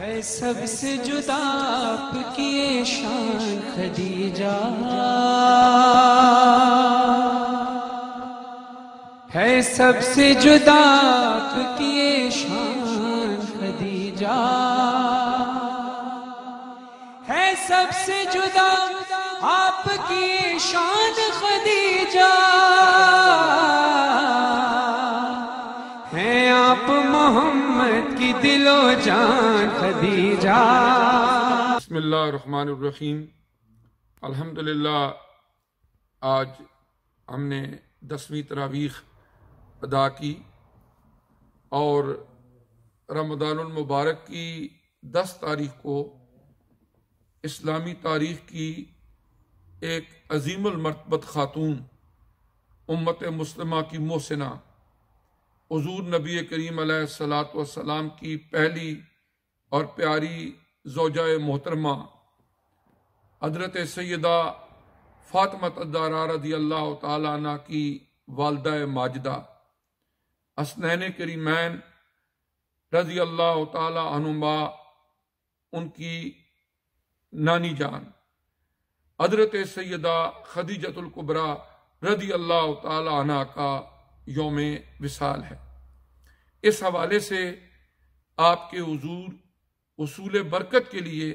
है सबसे जुदा आपकी शान खदीजा है सबसे जुदा आपकी शान खदीजा है सबसे जुदा आपकी शान खदीजा दिलो जान खदीजा रहीम अल्हम्दुलिल्लाह आज हमने दसवीं तरावीख अदा की और रमदानमबारक की दस तारीख को इस्लामी तारीख की एक अजीमल मरतबत ख़ातून उम्मत मुस्लिमा की मोहसिना हजूर नबी करीम सलाम की पहली और प्यारी जोजा मोहतरमा हजरत सैदा फातमत अदारा रदी अल्लाह तला की वालदा माजदा असनैन करीमैन रजी अल्लाह तुमा उनकी नानी जान हजरत सैदा खदीजतुल्कुबरा रदी अल्लाह तना का योम विसाल है इस हवाले से आपके हजूर असूल बरकत के लिए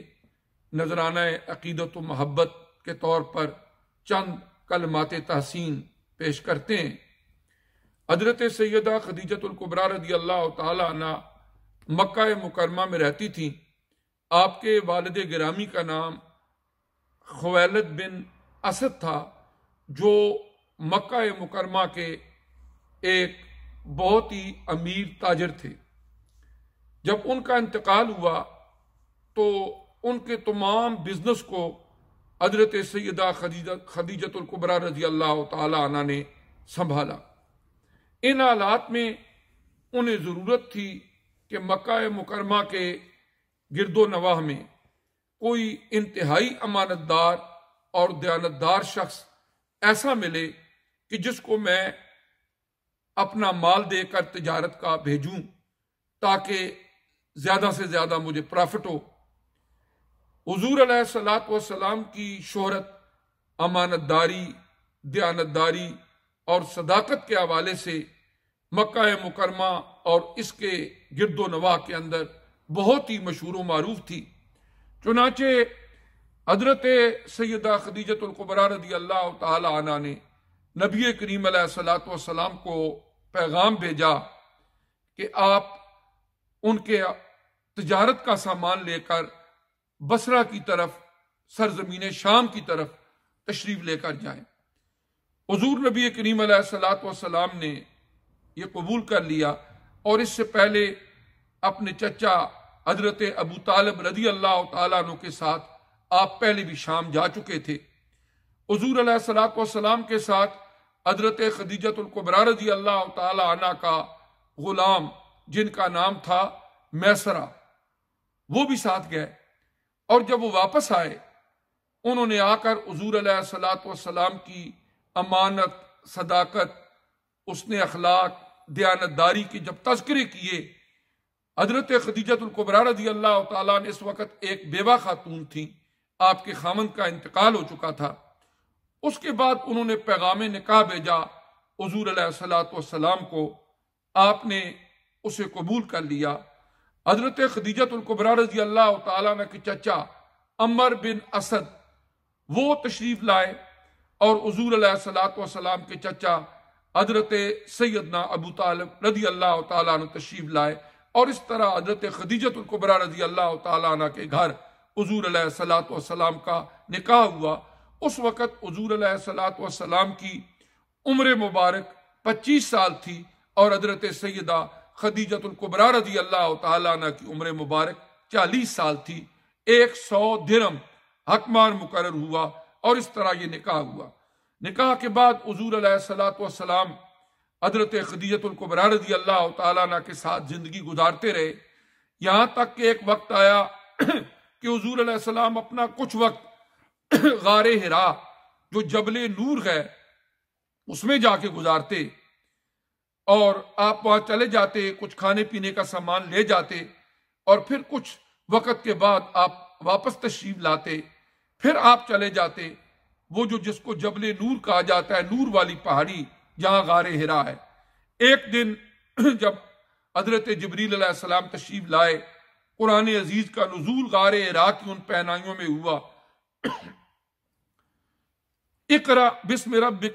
नजराना अकीदत महब्बत के तौर पर चंद कलमात तहसीन पेश करते हैं हजरत सैदा खदीजतुल्कुबरा रदी अल्लाह तला मक्का मुकरमा में रहती थी आपके वालद ग्रामी का नाम खवैलत बिन असद था जो मक्का मुकरमा के एक बहुत ही अमीर ताजर थे जब उनका इंतकाल हुआ तो उनके तमाम बिजनेस को अदरत सैदा खदीजत रजी अल्लाह तला ने संभाला इन हालात में उन्हें ज़रूरत थी कि मक्का मुकरमा के गिरदो नवाह में कोई इंतहाई अमानतदार और दयानतदार शख्स ऐसा मिले कि जिसको मैं अपना माल देकर तजारत का भेजूं ताकि ज़्यादा से ज़्यादा मुझे प्रॉफिट हो हजूर सलात वसलाम की शहरत अमानतदारी दयानतदारी और सदाकत के हवाले से मक्का मुकरमा और इसके गिरदो नवा के अंदर बहुत ही मशहूर मरूफ थी चुनाचे हजरत सैदा खदीजतुल्कुबरा रदी अल्लाह तला ने नबी करीम सलात वसलाम को पैगाम भेजा कि आप उनके तजारत का सामान लेकर बसरा की तरफ सरजमीन शाम की तरफ तशरीफ लेकर जाएं हजूर नबी करीम सलाम ने यह कबूल कर लिया और इससे पहले अपने चचा हजरत अबू तालब रदी अल्लाह तु के साथ आप पहले भी शाम जा चुके थे हजूर सलाम के साथ हजरत खदीजतुल्कुबरा रजी अल्लाह तना का गुलाम जिनका नाम था मैसरा वो भी साथ गए और जब वो वापस आए उन्होंने आकर हजूर सलाम की अमानत सदाकत उसने अखलाक दयानतदारी की जब तस्करे किए हजरत खदीजतुल्कुबरा रजी अल्लाह तक इस वक्त एक बेवा खातून थी आपके खामन का इंतकाल हो चुका था उसके बाद उन्होंने पैगाम निकाह भेजा हजूर सलाम को आपने उसे कबूल कर लिया हजरत खदीजत रजी अल्लाह तला के चचा अमर बिन असद वो तशरीफ लाए और हजूर सलाम के चचा हजरत सैदना अबू तालब रजी अल्लाह तशरीफ लाए और इस तरह हजरत खदीजत रजी अल्लाह तला के घर हजूर सलाम का निकाह हुआ उस वक़्त हजूर सलाम की उम्र मुबारक पच्चीस साल थी और हजरत सैदा खदीजतुल्कुबरा रजी अल्लाह तला की उम्र मुबारक चालीस साल थी एक सौ दिरम हकमान मुकर हुआ और इस तरह ये निकाह हुआ निकाह के बाद हजूर सलाम हजरत खदीजतुल्कुबरा रजी अल्लाह तला के साथ जिंदगी गुजारते रहे यहाँ तक कि एक वक्त आया कि हजूर अपना कुछ वक्त गार हरा जो जबले नूर है उसमें जाके गुजारते और आप वहां चले जाते कुछ खाने पीने का सामान ले जाते और फिर कुछ वक्त के बाद आप वापस तशरीफ लाते फिर आप चले जाते वो जो जिसको जबले नूर कहा जाता है नूर वाली पहाड़ी जहां गार हरा है एक दिन जब हजरत जबरील तशीब लाए कुरान अजीज का नजूल गार हरा की उन पहनाइयों में हुआ इकरा बिस्म रबी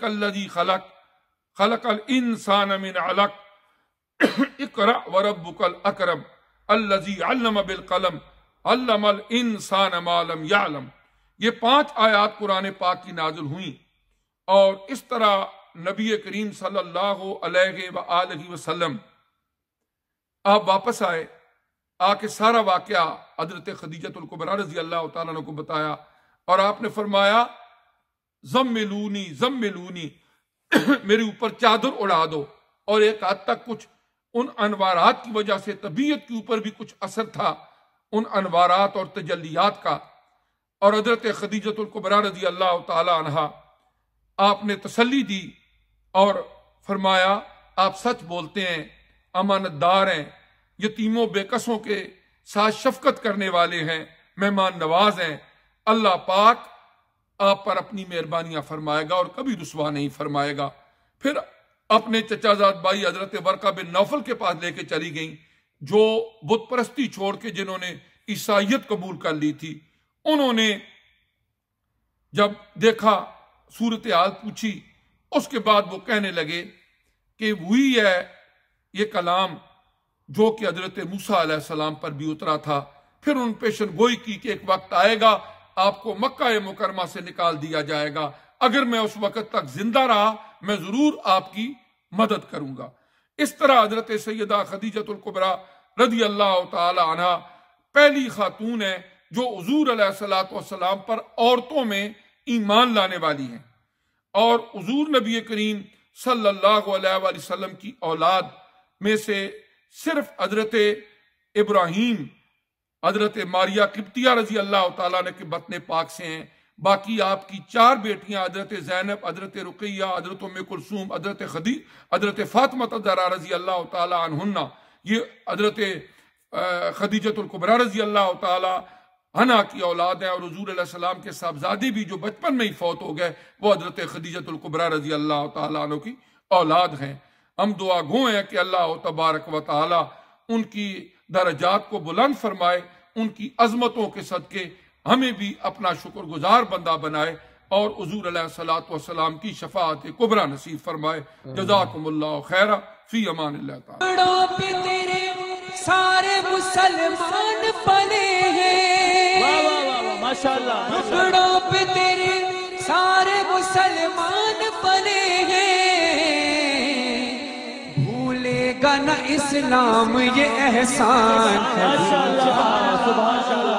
खलक खलक अल इंसान मिन अलक इकरा व रबुकल अकरम अल्लजी अल्लम बिल कलम अल्लम अल इंसान मालम यालम ये पांच आयात कुरान पाक की नाजुल हुई और इस तरह नबी करीम सल्लल्लाहु अलैहि वसल्लम आप वापस आए आके सारा वाक़ हजरत खदीजतुल्कुबरा रजी अल्लाह तला को बताया और आपने फरमाया जम्मिलूनी जम्मिलूनी मेरे ऊपर चादर उड़ा दो और एक हद तक कुछ उन अनवारात की वजह से तबीयत के ऊपर भी कुछ असर था उन अनवारात और तजलियात का और हजरत खदीजतुल्कुबरा रजी अल्लाह तहा आपने तसली दी और फरमाया आप सच बोलते हैं अमानतदार हैं यतीमों बेकसों के साथ शफकत करने वाले हैं मेहमान नवाज हैं अल्लाह पाक आप पर अपनी मेहरबानियां फरमाएगा और कभी रुसवा नहीं फरमाएगा फिर अपने चचाजाद भाई हजरत वर्का बिन नौफल के पास लेके चली गई जो बुत परस्ती छोड़ के जिन्होंने ईसाइत कबूल कर ली थी उन्होंने जब देखा सूरत हाल पूछी उसके बाद वो कहने लगे कि वही है ये कलाम जो कि हजरत मूसा सलाम पर भी उतरा था फिर उन पेशन गोई की कि एक वक्त आएगा आपको मक्का मुकरमा से निकाल दिया जाएगा अगर मैं उस वक्त तक जिंदा रहा मैं जरूर आपकी मदद करूंगा इस तरह हजरत सैदा खदीजतुल्कुबरा रदी अल्लाह तना पहली खातून है जो हजूर सलाम पर औरतों में ईमान लाने वाली हैं और हजूर नबी करीम सल्लाम की औलाद में से सिर्फ हजरत इब्राहिम हजरत मारिया किप्तिया रजी अल्लाह ने के बतने पाक से हैं बाकी आपकी चार बेटियां हजरत जैनब हजरत रुकैया हजरत उम कुलसूम हजरत खदी हजरत फातमत दरा रजी अल्लाह तुन्ना ये हजरत खदीजतुल्कुबरा रजी अल्लाह तना की औलाद है और हजूर सलाम के साहबजादे भी जो बचपन में ही फौत हो गए वह हजरत खदीजतुल्कुबरा रजी अल्लाह तु की औलाद हैं हम दुआ गो हैं कि अल्लाह तबारक व उनकी दर्जात को बुलंद फरमाए उनकी अजमतों के सदक़े हमें भी अपना शुक्रगुजार बंदा बनाए और हजूर सलाम की शफात कुबरा नसीब फरमाए जजाकुमल्ला खैरा फी अमान तेरे सारे मुसलमान बने हैं पे तेरे सारे मुसलमान बने हैं न इस्लाम ये एहसान है